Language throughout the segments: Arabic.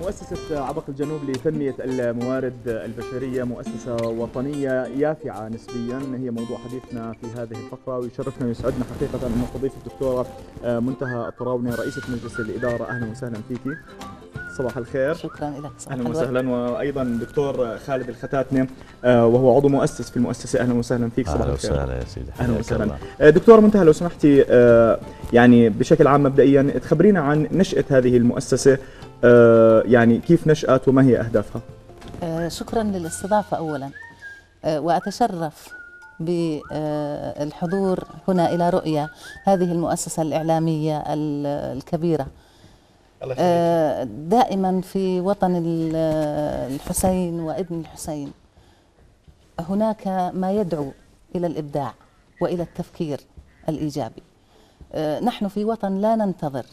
مؤسسة عبق الجنوب لتنمية الموارد البشرية مؤسسة وطنية يافعة نسبيا هي موضوع حديثنا في هذه الفقرة ويشرفنا ويسعدنا حقيقة أن نستضيف الدكتورة آه، منتهى الطراونة رئيسة مجلس الإدارة أهلا وسهلا فيك صباح الخير شكرا لك صباح اهلا وسهلا وايضا دكتور خالد الختاتنه آه، وهو عضو مؤسس في المؤسسه اهلا وسهلا فيك صباح الخير اهلا وسهلا يا سيدي اهلا وسهلا آه، دكتور منتهى لو سمحتي آه، يعني بشكل عام مبدئيا تخبرينا عن نشاه هذه المؤسسه يعني كيف نشات وما هي اهدافها شكرا للاستضافه اولا واتشرف بالحضور هنا الى رؤيه هذه المؤسسه الاعلاميه الكبيره آه، دائما في وطن آه، الحسين وابن الحسين هناك ما يدعو إلى الإبداع وإلى التفكير الإيجابي آه، نحن في وطن لا ننتظر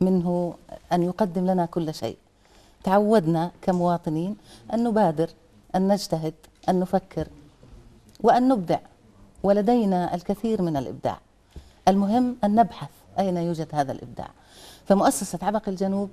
منه أن يقدم لنا كل شيء تعودنا كمواطنين أن نبادر أن نجتهد أن نفكر وأن نبدع ولدينا الكثير من الإبداع المهم أن نبحث أين يوجد هذا الإبداع فمؤسسة عبق الجنوب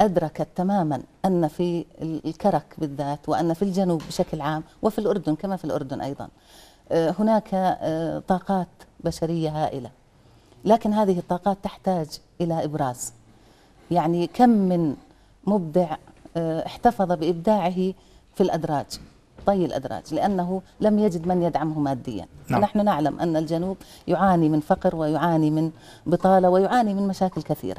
أدركت تماما أن في الكرك بالذات وأن في الجنوب بشكل عام وفي الأردن كما في الأردن أيضا آه، هناك آه، طاقات بشرية هائلة لكن هذه الطاقات تحتاج إلى إبراز يعني كم من مبدع آه، احتفظ بإبداعه في الأدراج طي الأدراج لأنه لم يجد من يدعمه ماديا نعم. نحن نعلم أن الجنوب يعاني من فقر ويعاني من بطالة ويعاني من مشاكل كثيرة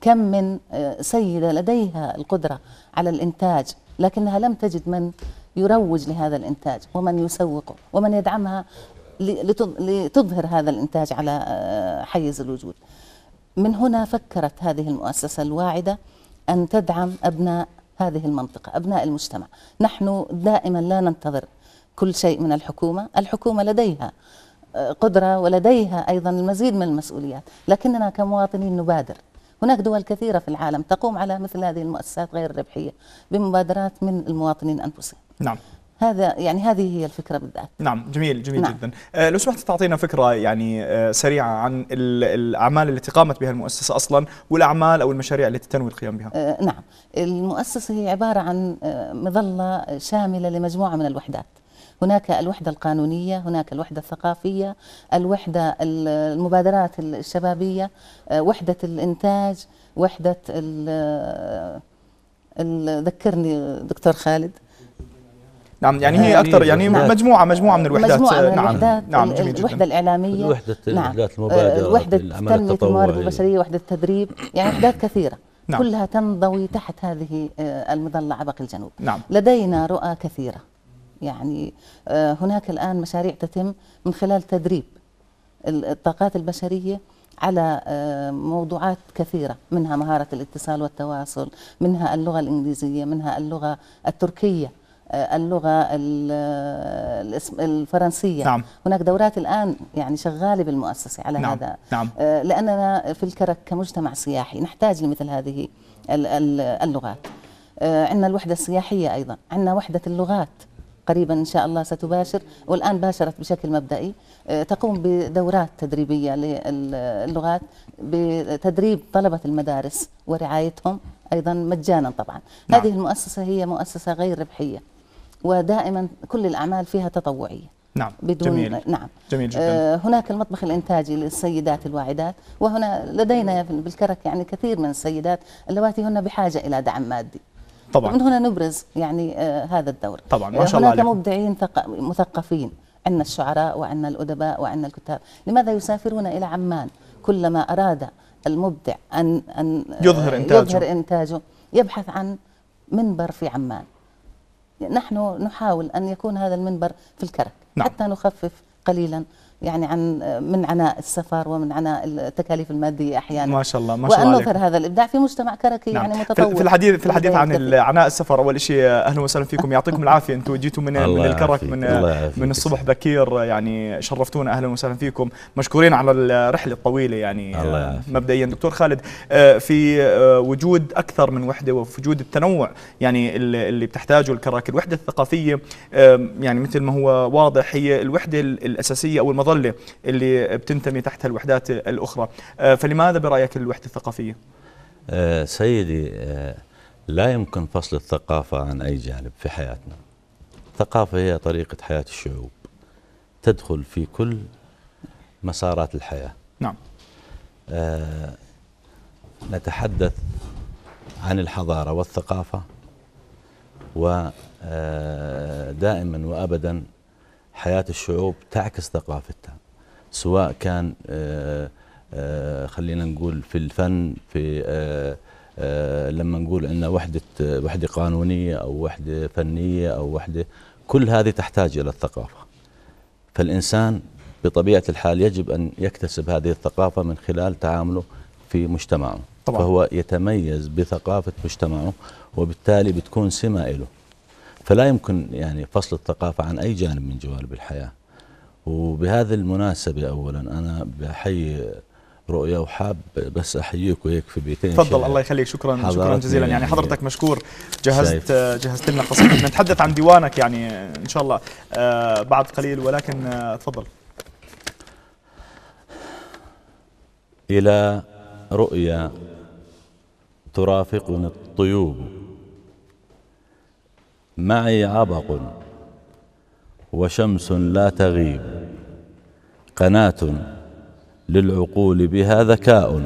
كم من آه، سيدة لديها القدرة على الإنتاج لكنها لم تجد من يروج لهذا الإنتاج ومن يسوقه ومن يدعمها لتظهر هذا الإنتاج على آه، حيز الوجود من هنا فكرت هذه المؤسسة الواعدة أن تدعم أبناء هذه المنطقة أبناء المجتمع نحن دائما لا ننتظر كل شيء من الحكومة الحكومة لديها آه، قدرة ولديها أيضا المزيد من المسؤوليات لكننا كمواطنين نبادر هناك دول كثيرة في العالم تقوم على مثل هذه المؤسسات غير الربحية بمبادرات من المواطنين أنفسهم نعم هذا يعني هذه هي الفكره بالذات نعم جميل جميل نعم. جدا آه، لو سمحت تعطينا فكره يعني آه، سريعه عن الاعمال التي قامت بها المؤسسه اصلا والاعمال او المشاريع التي تنوي القيام بها آه، نعم المؤسسه هي عباره عن مظله شامله لمجموعه من الوحدات هناك الوحدة القانونية هناك الوحدة الثقافية الوحدة المبادرات الشبابية وحدة الإنتاج وحدة ذكرني دكتور خالد نعم يعني هي اكثر يعني مجموعه مجموعه من الوحدات مجموعة من آه، نعم الوحدات نعم جميل جدا الوحده الاعلاميه وحده نعم آه، المبادره وحده تنميه الموارد البشريه وحده التدريب يعني وحدات كثيره نعم كلها تنضوي تحت هذه آه، المظله عبق الجنوب نعم لدينا رؤى كثيره يعني هناك الان مشاريع تتم من خلال تدريب الطاقات البشريه على موضوعات كثيرة منها مهارة الاتصال والتواصل منها اللغة الإنجليزية منها اللغة التركية آه، اللغه آه، الفرنسيه نعم. هناك دورات الان يعني شغاله بالمؤسسه على نعم. هذا نعم. آه، لاننا في الكرك كمجتمع سياحي نحتاج لمثل هذه اللغات عندنا الوحده السياحيه ايضا عندنا وحده اللغات قريبا ان شاء الله ستباشر والان باشرت بشكل مبدئي تقوم بدورات تدريبيه للغات بتدريب طلبه المدارس ورعايتهم ايضا مجانا طبعا نعم. هذه المؤسسه هي مؤسسه غير ربحيه ودائما كل الأعمال فيها تطوعية نعم بدون جميل. نعم جميل جدا. آه هناك المطبخ الانتاجي للسيدات الواعدات وهنا لدينا بالكرك يعني كثير من السيدات اللواتي هن بحاجه الى دعم مادي طبعا ومن هنا نبرز يعني آه هذا الدور طبعا ما شاء الله هناك مبدعين مثقفين عندنا الشعراء وعندنا الادباء وعندنا الكتاب لماذا يسافرون الى عمان كلما اراد المبدع ان ان آه، يظهر انتاجه يظهر انتاجه يبحث عن منبر في عمان نحن نحاول أن يكون هذا المنبر في الكرك نعم. حتى نخفف قليلا يعني عن من عناء السفر ومن عناء التكاليف الماديه احيانا ما شاء الله ما شاء الله وان نظهر هذا الابداع في مجتمع كركي نعم. يعني متطور في الحديث في الحديث عن عناء السفر اول شيء اهلا وسهلا فيكم يعطيكم العافيه انتم جيتوا من من الكرك من من الصبح بكير يعني شرفتونا اهلا وسهلا فيكم مشكورين على الرحله الطويله يعني الله آه، مبدئيا دكتور خالد آه، في آه، وجود اكثر من وحده وفي وجود التنوع يعني اللي بتحتاجه الكراك الوحده الثقافيه يعني مثل ما هو واضح هي الوحده الاساسيه او المظله اللي بتنتمي تحتها الوحدات الاخرى آه، فلماذا برايك الوحده الثقافيه آه، سيدي آه، لا يمكن فصل الثقافه عن اي جانب في حياتنا الثقافه هي طريقه حياه الشعوب تدخل في كل مسارات الحياه نعم نتحدث عن الحضاره والثقافه ودائما وابدا حياة الشعوب تعكس ثقافتها سواء كان آه، آه، خلينا نقول في الفن في آه، لما نقول ان وحده وحده قانونيه او وحده فنيه او وحده كل هذه تحتاج الى الثقافه فالانسان بطبيعه الحال يجب ان يكتسب هذه الثقافه من خلال تعامله في مجتمعه طبعا. فهو يتميز بثقافه مجتمعه وبالتالي بتكون سمه له فلا يمكن يعني فصل الثقافة عن أي جانب من جوانب الحياة وبهذه المناسبة أولا أنا بحيي رؤيا وحاب بس احييك وهيك في بيتين تفضل الله يخليك شكرا شكرا جزيلا يعني, يعني حضرتك مشكور جهزت جهزت لنا قصيدة نتحدث عن ديوانك يعني ان شاء الله آه، بعد قليل ولكن آه، تفضل إلى رؤيا ترافقني الطيوب معي عبق وشمس لا تغيب قناة للعقول بها ذكاء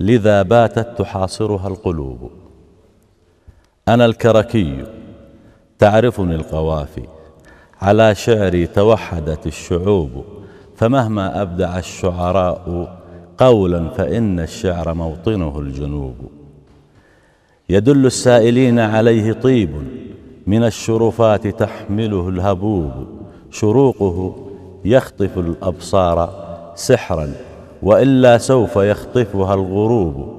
لذا باتت تحاصرها القلوب أنا الكركي تعرفني القوافي على شعري توحدت الشعوب فمهما أبدع الشعراء قولا فإن الشعر موطنه الجنوب يدل السائلين عليه طيب من الشرفات تحمله الهبوب شروقه يخطف الأبصار سحرا وإلا سوف يخطفها الغروب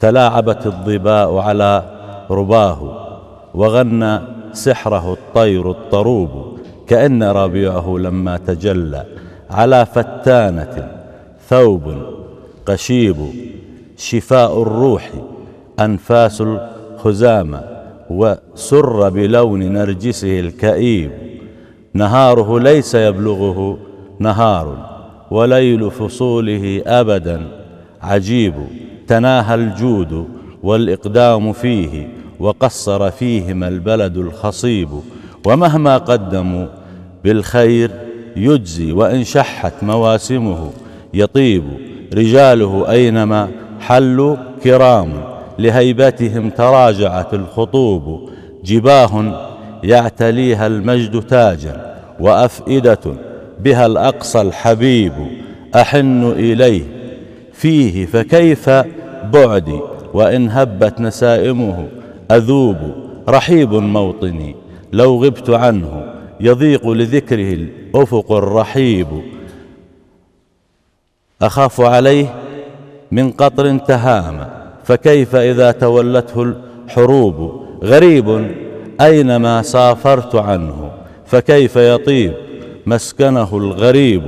تلاعبت الظباء على رباه وغنى سحره الطير الطروب كأن ربيعه لما تجلى على فتانة ثوب قشيب شفاء الروح أنفاس الخزامه وسر بلون نرجسه الكئيب نهاره ليس يبلغه نهار وليل فصوله أبدا عجيب تناهى الجود والإقدام فيه وقصر فيهما البلد الخصيب ومهما قدموا بالخير يجزي وإن شحت مواسمه يطيب رجاله أينما حلوا كرام لهيبتهم تراجعت الخطوب جباه يعتليها المجد تاجا وأفئدة بها الأقصى الحبيب أحن إليه فيه فكيف بعدي وإن هبت نسائمه أذوب رحيب موطني لو غبت عنه يضيق لذكره الأفق الرحيب أخاف عليه من قطر تهامه فكيف إذا تولته الحروب غريب أينما سافرت عنه فكيف يطيب مسكنه الغريب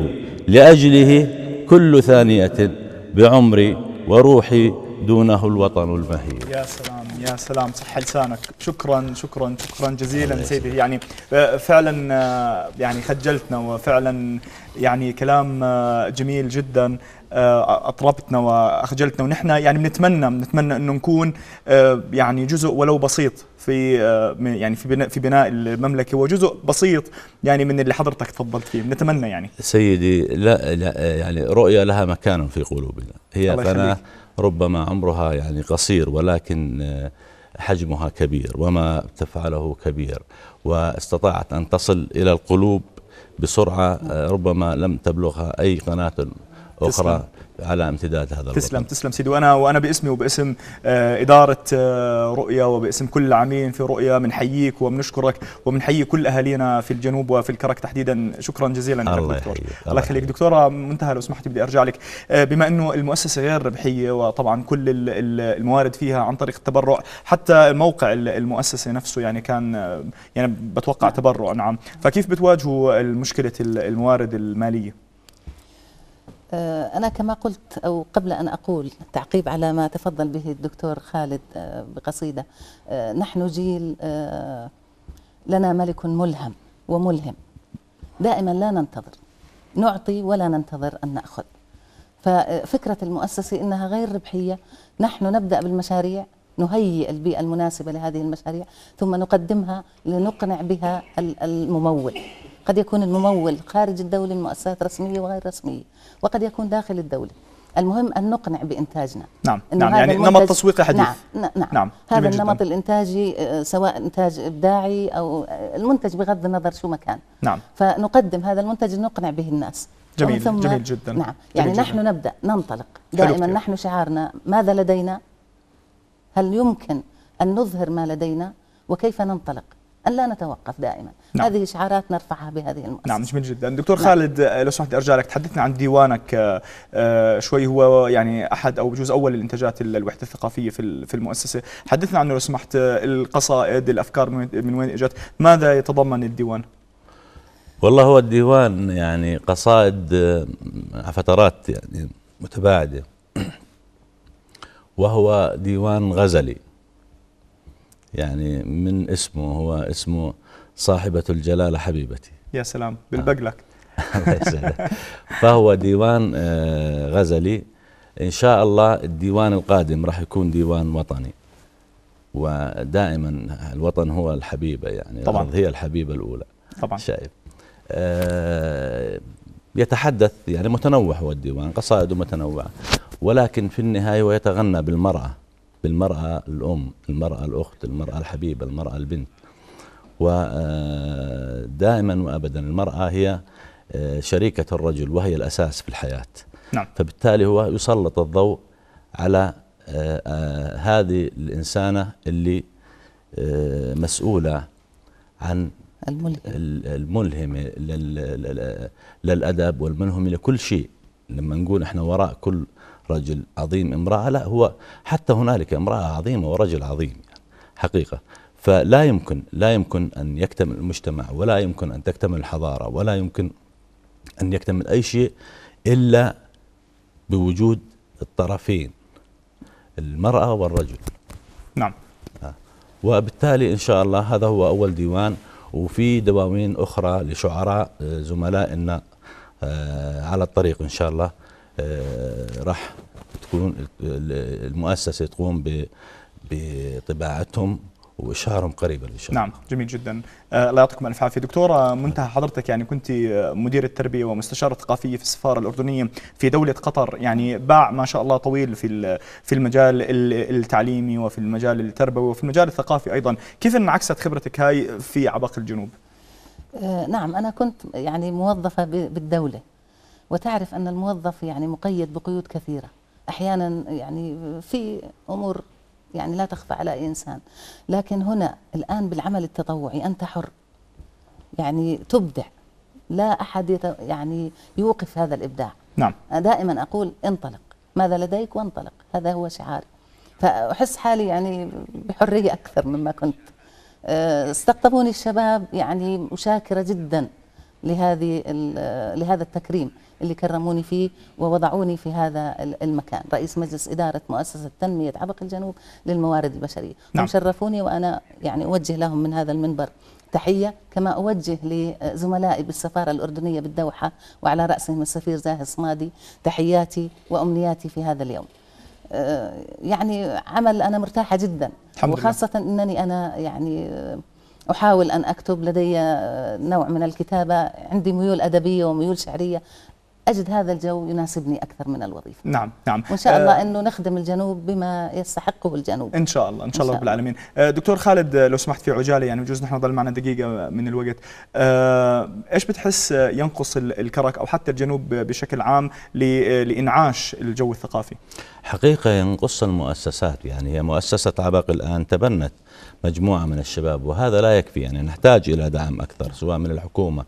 لأجله كل ثانية بعمري وروحي دونه الوطن المهيب يا سلام يا سلام صح لسانك شكرا شكرا شكرا جزيلا سيدي يعني آه، فعلا آه، يعني خجلتنا وفعلا يعني كلام آه، جميل جدا اطربتنا واخجلتنا ونحن يعني بنتمنى بنتمنى انه نكون يعني جزء ولو بسيط في يعني في بناء في بناء المملكه وجزء بسيط يعني من اللي حضرتك تفضلت فيه بنتمنى يعني سيدي لا, لا يعني رؤيه لها مكان في قلوبنا هي الله ربما عمرها يعني قصير ولكن آه، حجمها كبير وما تفعله كبير واستطاعت أن تصل إلى القلوب بسرعة آه، ربما لم تبلغها أي قناة أخرى على امتداد هذا الوطن. تسلم تسلم سيدي وأنا وأنا باسمي وباسم آه، إدارة آه، رؤيا وباسم كل العاملين في رؤيا بنحييك وبنشكرك وبنحيي كل أهالينا في الجنوب وفي الكرك تحديدا شكرا جزيلا لك الله دكتور الله يخليك دكتورة منتهى لو سمحتي بدي أرجع لك آه، بما أنه المؤسسة غير ربحية وطبعا كل الموارد فيها عن طريق التبرع حتى موقع المؤسسة نفسه يعني كان يعني بتوقع تبرع نعم فكيف بتواجهوا مشكلة الموارد المالية؟ آه، أنا كما قلت أو قبل أن أقول تعقيب على ما تفضل به الدكتور خالد آه، بقصيدة آه، نحن جيل لنا ملك ملهم وملهم دائما لا ننتظر نعطي ولا ننتظر أن نأخذ ففكرة المؤسسة إنها غير ربحية نحن نبدأ بالمشاريع نهيئ البيئة المناسبة لهذه المشاريع ثم نقدمها لنقنع بها الممول قد يكون الممول خارج الدولة من مؤسسات رسمية وغير رسمية وقد يكون داخل الدولة المهم أن نقنع بإنتاجنا نعم نعم يعني نمط تسويقي حديث نعم نعم, نعم. هذا النمط جداً. الإنتاجي آه، سواء إنتاج إبداعي أو آه، المنتج بغض النظر شو مكان نعم فنقدم هذا المنتج نقنع به الناس جميل ثم جميل جدا نعم يعني جميل نحن نبدأ ننطلق دائما نحن شعارنا ماذا لدينا هل يمكن أن نظهر ما لدينا وكيف ننطلق أن لا نتوقف دائما نعم. هذه شعارات نرفعها بهذه المؤسسة نعم جميل جدا دكتور نعم. خالد آه، لو سمحت أرجع لك تحدثنا عن ديوانك آه، آه، شوي هو يعني أحد أو بجوز أول الإنتاجات الوحدة الثقافية في المؤسسة حدثنا عنه لو سمحت القصائد الأفكار من وين إجت ماذا يتضمن الديوان؟ والله هو الديوان يعني قصائد فترات يعني متباعده وهو ديوان غزلي يعني من اسمه هو اسمه صاحبة الجلالة حبيبتي يا سلام آه. بالبقلك فهو ديوان آه، غزلي إن شاء الله الديوان القادم راح يكون ديوان وطني ودائما الوطن هو الحبيبة يعني طبعا هي الحبيبة الأولى طبعا شايف آه، يتحدث يعني متنوع هو الديوان قصائده متنوعة ولكن في النهاية ويتغنى بالمرأة بالمرأة الأم المرأة الأخت المرأة الحبيبة المرأة البنت ودائما آه، وأبدا المرأة هي آه، شريكة الرجل وهي الأساس في الحياة نعم. فبالتالي هو يسلط الضوء على آه، هذه الإنسانة اللي مسؤولة عن الملهمة للأدب والملهمة لكل شيء لما نقول احنا وراء كل رجل عظيم امرأة لا هو حتى هنالك امرأة عظيمة ورجل عظيم يعني حقيقة فلا يمكن لا يمكن أن يكتمل المجتمع ولا يمكن أن تكتمل الحضارة ولا يمكن أن يكتمل أي شيء إلا بوجود الطرفين المرأة والرجل نعم آه. وبالتالي إن شاء الله هذا هو أول ديوان وفي دواوين أخرى لشعراء آه، زملائنا آه، على الطريق إن شاء الله راح تكون المؤسسه تقوم بطباعتهم واشهارهم قريبا ان شاء الله. نعم جميل جدا آه، الله يعطيكم الف عافيه دكتوره آه، منتهى حضرتك يعني كنت آه، مدير التربيه ومستشاره ثقافيه في السفاره الاردنيه في دوله قطر يعني باع ما شاء الله طويل في في المجال التعليمي وفي المجال التربوي وفي المجال الثقافي ايضا كيف انعكست خبرتك هاي في عبق الجنوب نعم انا كنت يعني موظفه بالدوله وتعرف أن الموظف يعني مقيد بقيود كثيرة أحيانا يعني في أمور يعني لا تخفى على أي إنسان لكن هنا الآن بالعمل التطوعي أنت حر يعني تبدع لا أحد يعني يوقف هذا الإبداع نعم دائما أقول انطلق ماذا لديك وانطلق هذا هو شعاري فأحس حالي يعني بحرية أكثر مما كنت أه، استقطبوني الشباب يعني مشاكرة جدا لهذه لهذا التكريم اللي كرموني فيه ووضعوني في هذا المكان رئيس مجلس إدارة مؤسسة تنمية عبق الجنوب للموارد البشرية نعم. هم شرفوني وأنا يعني أوجه لهم من هذا المنبر تحية كما أوجه لزملائي بالسفارة الأردنية بالدوحة وعلى رأسهم السفير زاهي صمادي تحياتي وأمنياتي في هذا اليوم آه، يعني عمل أنا مرتاحة جدا وخاصة أنني أنا يعني أحاول أن أكتب لدي نوع من الكتابة عندي ميول أدبية وميول شعرية اجد هذا الجو يناسبني اكثر من الوظيفه نعم نعم وان شاء الله آه، انه نخدم الجنوب بما يستحقه الجنوب ان شاء الله ان شاء الله رب العالمين آه، دكتور خالد آه، لو سمحت في عجاله يعني بجوز نحن ضل معنا دقيقه من الوقت ايش بتحس ينقص الكرك او حتى الجنوب بشكل عام لانعاش الجو الثقافي حقيقه ينقص المؤسسات يعني هي مؤسسه عبق الان تبنت مجموعه من الشباب وهذا لا يكفي يعني نحتاج الى دعم اكثر سواء من الحكومه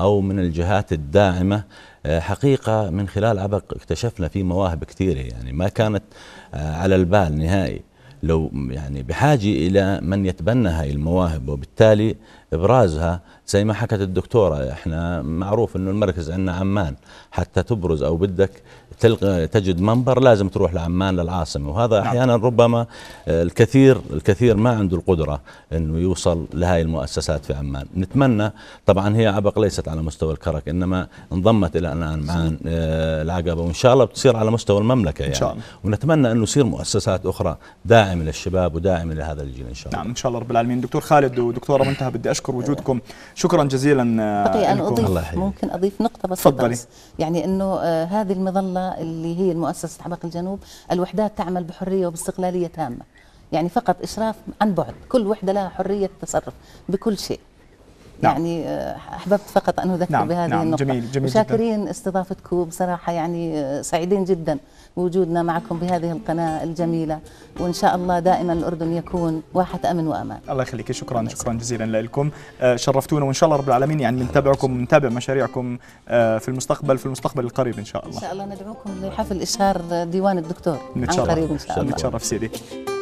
أو من الجهات الداعمة آه، حقيقة من خلال عبق اكتشفنا في مواهب كثيرة يعني ما كانت آه، على البال نهائي لو يعني بحاجة إلى من يتبنى هاي المواهب وبالتالي إبرازها زي ما حكت الدكتورة إحنا معروف أنه المركز عندنا عمان حتى تبرز أو بدك تلقى تجد منبر لازم تروح لعمان للعاصمة وهذا نعم. أحيانا ربما الكثير الكثير ما عنده القدرة أنه يوصل لهذه المؤسسات في عمان نتمنى طبعا هي عبق ليست على مستوى الكرك إنما انضمت إلى الآن معان آه، العقبة وإن شاء الله بتصير على مستوى المملكة يعني إن شاء الله. ونتمنى أنه يصير مؤسسات أخرى داعمة للشباب وداعمة لهذا الجيل إن شاء الله نعم إن شاء الله رب العالمين دكتور خالد ودكتورة منتهى بدي أشكر وجودكم شكرا جزيلا آه، بقي أن أضيف ممكن أضيف نقطة بس تفضلي يعني أنه آه، هذه المظلة اللي هي المؤسسة حماق الجنوب الوحدات تعمل بحرية وباستقلالية تامة يعني فقط إشراف عن بعد كل وحدة لها حرية التصرف بكل شيء نعم. يعني آه، احببت فقط ان اذكر نعم. بهذه نعم. النقطه جميل جميل وشاكرين استضافتكم بصراحه يعني آه، سعيدين جدا بوجودنا معكم بهذه القناه الجميله وان شاء الله دائما الاردن يكون واحد امن وامان الله يخليك شكرا شكرا جزيلا لكم آه، شرفتونا وان شاء الله رب العالمين يعني بنتابعكم نتابع مشاريعكم في المستقبل في المستقبل القريب ان شاء الله ان شاء الله ندعوكم لحفل اشهار ديوان الدكتور عن قريب ان شاء الله نتشرف سيدي